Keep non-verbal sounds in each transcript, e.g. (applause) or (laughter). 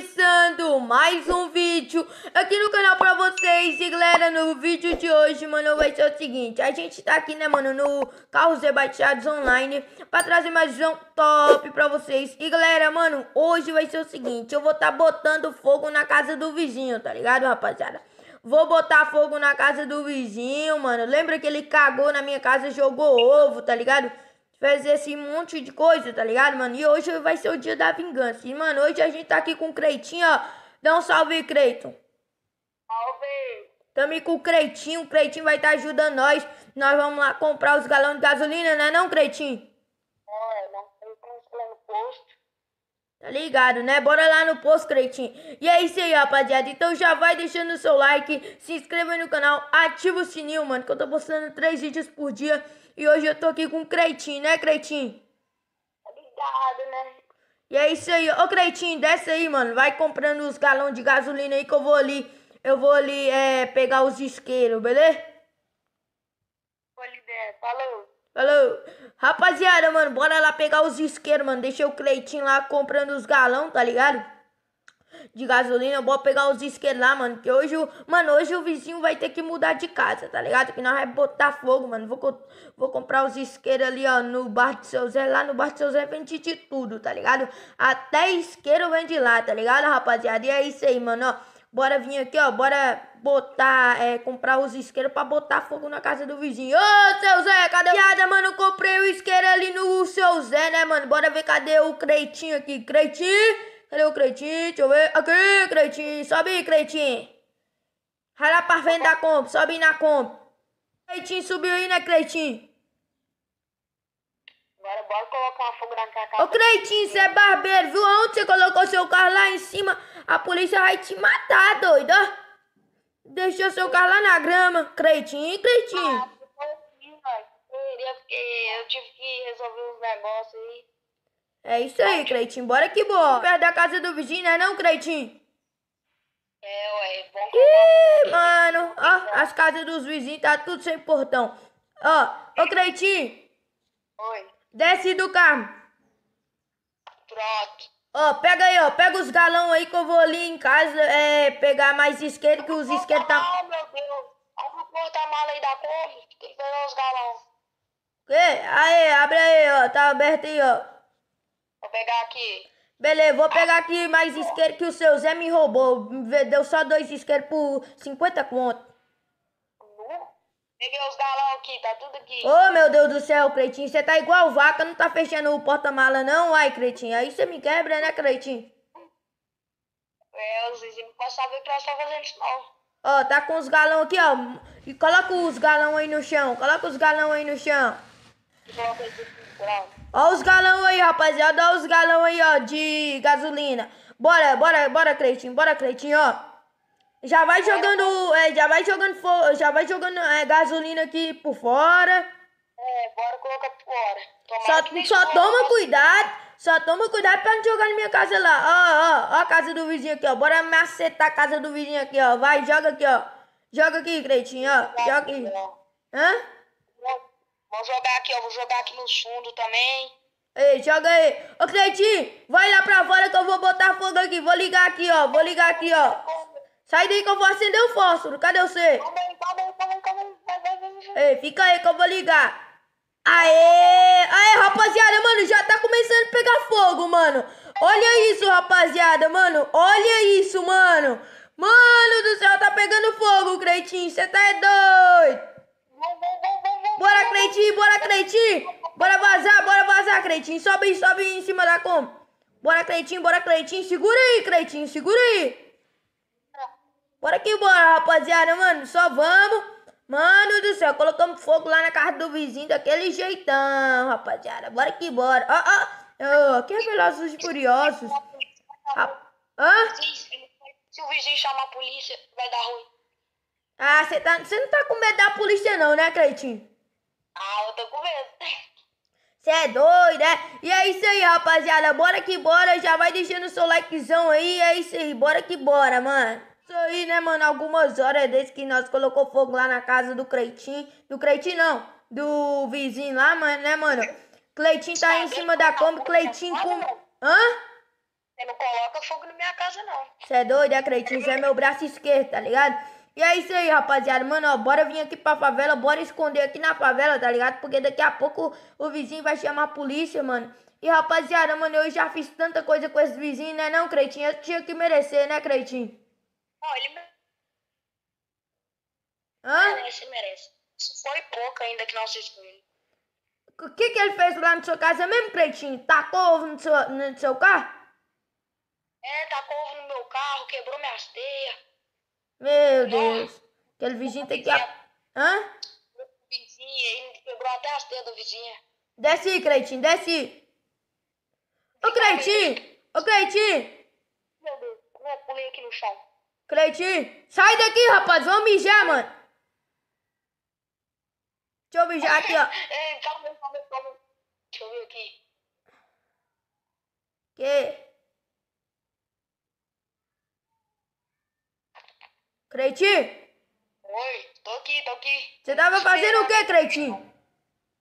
começando mais um vídeo aqui no canal pra vocês E galera, no vídeo de hoje, mano, vai ser o seguinte A gente tá aqui, né, mano, no Carros Rebaixados Online Pra trazer mais um top pra vocês E galera, mano, hoje vai ser o seguinte Eu vou tá botando fogo na casa do vizinho, tá ligado, rapaziada? Vou botar fogo na casa do vizinho, mano Lembra que ele cagou na minha casa e jogou ovo, tá ligado? fazer assim monte de coisa, tá ligado, mano? E hoje vai ser o dia da vingança. E, mano, hoje a gente tá aqui com o Creitinho, ó. Dá um salve, Creiton. Salve. Tamo com o Creitinho. O Creitinho vai estar tá ajudando nós. Nós vamos lá comprar os galões de gasolina, né não, Creitinho? Tá ligado, né? Bora lá no posto cretinho. E é isso aí, rapaziada. Então já vai deixando o seu like, se inscreva aí no canal, ativa o sininho, mano, que eu tô postando três vídeos por dia. E hoje eu tô aqui com o Cretinho, né, Cretinho? Tá ligado, né? E é isso aí. Ô, Cretinho, desce aí, mano. Vai comprando os galões de gasolina aí que eu vou ali. Eu vou ali é, pegar os isqueiros, beleza? Vou ali né? Falou. Falou. Rapaziada, mano, bora lá pegar os isqueiros, mano. Deixei o Cleitinho lá comprando os galão, tá ligado? De gasolina, bora pegar os isqueiros lá, mano. Que hoje, o... mano, hoje o vizinho vai ter que mudar de casa, tá ligado? Que nós vai botar fogo, mano. Vou, vou comprar os isqueiros ali, ó, no bar de seu Zé. Lá no bar de seu Zé vende de tudo, tá ligado? Até isqueiro vende lá, tá ligado, rapaziada? E é isso aí, mano, ó. Bora vir aqui, ó. Bora botar, é, comprar os isqueiros pra botar fogo na casa do vizinho. Ô, seu Zé, cadê a piada, mano? comprei o isqueiro ali no seu Zé, né, mano? Bora ver cadê o Creitinho aqui. Creitinho? Cadê o Creitinho? Deixa eu ver. Aqui, Creitinho. Sobe, Creitinho. Vai lá pra frente da comp. Sobe na comp. Creitinho subiu aí, né, Creitinho? Bora, bora colocar fogo na casa. Ô, Creitinho, você é barbeiro, viu? Aonde você colocou seu carro lá em cima? A polícia vai te matar, doido, ó. Deixou seu carro lá na grama, cretinho, cretinho. Ah, eu, fiquei, assim, eu tive que resolver uns negócios aí. É isso aí, Creitinho. Bora que boa. Perto da casa do vizinho, né não, Creitinho? É, ué. É bom que Ih, é mano. Ó, é as casas dos vizinhos tá tudo sem portão. Ó, ô, Creitinho. Oi. Desce do carro. Pronto. Ó, pega aí, ó. Pega os galão aí que eu vou ali em casa é, pegar mais isqueiro, que os isqueiros tá... Ai, meu Deus. Abre o porta-mala aí da Kombi, tem que pegar os galão. Que? Aí, abre aí, ó. Tá aberto aí, ó. Vou pegar aqui. Beleza, vou pegar aqui mais isqueiro que o seu Zé me roubou. Deu só dois isqueiros por 50 conto. Peguei os galão aqui, tá tudo aqui. Ô, meu Deus do céu, Cretinho, você tá igual vaca, não tá fechando o porta-mala não, ai, Cretinho. Aí você me quebra, né, Cretinho? É, os vizinhos não que nós tá fazendo isso, não. Ó, tá com os galão aqui, ó. E coloca os galão aí no chão, coloca os galão aí no chão. Ó os galão aí, rapaziada, ó os galão aí, ó, de gasolina. Bora, bora, bora, Cretinho, bora, Cretinho, ó. Já vai jogando, é, já vai jogando, já vai jogando é, gasolina aqui por fora. É, bora colocar por fora. só só toma né? cuidado. Só toma cuidado pra não jogar na minha casa lá. Ó, ó, ó a casa do vizinho aqui, ó. Bora macetar a casa do vizinho aqui, ó. Vai, joga aqui, ó. Joga aqui, Cretinho, ó. joga aqui. Hã? Vou jogar aqui, ó. Vou jogar aqui no fundo também. Ei, joga aí. Ô, Cretinho, vai lá pra fora que eu vou botar fogo aqui. Vou ligar aqui, ó. Vou ligar aqui, ó. Sai daí que eu vou acender o fósforo. Cadê você? Tá bem, tá bem, tá bem, tá bem. tá bem. Ei, fica aí que eu vou ligar. Aê! Aê, rapaziada, mano, já tá começando a pegar fogo, mano. Olha isso, rapaziada, mano. Olha isso, mano. Mano do céu, tá pegando fogo, Creitinho. Você tá é doido. Bora, Creitinho, bora, Creitinho. Bora vazar, bora vazar, Creitinho. Sobe, sobe em cima da com. Bora, Creitinho, bora, Creitinho. Segura aí, Creitinho, segura aí que bora, rapaziada, mano. Só vamos. Mano do céu, colocamos fogo lá na casa do vizinho daquele jeitão, rapaziada. Bora que bora. Ó, ó. Oh, é velozes é curiosos. Ah, hã? Se o vizinho chamar a polícia, vai dar ruim. Ah, você tá, não tá com medo da polícia não, né, Cleitinho? Ah, eu tô com medo. Você é doido, é? E é isso aí, rapaziada. Bora que bora. Já vai deixando o seu likezão aí. É isso aí. Bora que bora, mano. Isso aí, né, mano? Algumas horas desde que nós colocou fogo lá na casa do Cleitinho. Do Cleitinho, não. Do vizinho lá, mano, né, mano? Cleitinho tá em cima da Kombi. Cleitinho com... Hã? Você não coloca fogo na minha casa, não. Você é doido, é, Cleitinho? Já é meu braço esquerdo, tá ligado? E é isso aí, rapaziada. Mano, ó, bora vir aqui pra favela, bora esconder aqui na favela, tá ligado? Porque daqui a pouco o vizinho vai chamar a polícia, mano. E, rapaziada, mano, eu já fiz tanta coisa com esse vizinho, né não, Creitinho? Eu tinha que merecer, né, Creitinho? Oh, ele merece. Hã? Merece, ah, merece. Isso foi pouco ainda que nós ele. O que, que ele fez lá no seu mesmo Pretinho? Tacou ovo no seu, no seu carro? É, tacou ovo no meu carro, quebrou minhas teias. Meu Deus. Nossa. Aquele vizinho tem que... Hã? Vizinha, ele quebrou até as teias da vizinha. Desce aí, Cretinho, desce aí. Ô, Cretinho! Ô, Cretinho! Meu Deus, eu pulei aqui no chão. Cleitinho, sai daqui, rapaz. Vamos mijar, mano. Deixa eu mijar aqui, ó. (laughs) É, calma, calma, calma. Deixa eu ver aqui. Que? Cleitinho? Oi, tô aqui, tô aqui. Você tava fazendo o que, Cleitinho?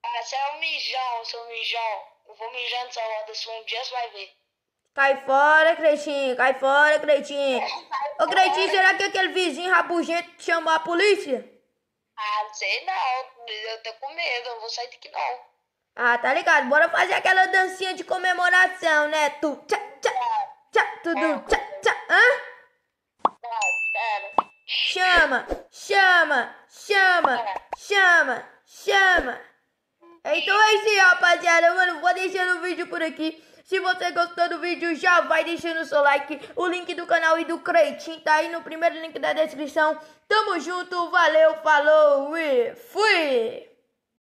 Ah, você é um mijão, seu mijão. Eu vou mijar nessa roda sua, um dia você vai ver. Cai fora, Cleitinho, cai fora, Cleitinho. É, Ô Gretinho, será que aquele vizinho rabugento te chamou a polícia? Ah, não sei não. Eu tô com medo, eu vou sair daqui não. Ah, tá ligado. Bora fazer aquela dancinha de comemoração, né? Tu, tchá, tchá, tchá, tudo, tchá, tchá, hã? Chama, chama, chama, chama, chama. Então é isso aí, rapaziada. Mano, vou deixando o vídeo por aqui. Se você gostou do vídeo, já vai deixando o seu like. O link do canal e do Cretin tá aí no primeiro link da descrição. Tamo junto, valeu, falou e fui!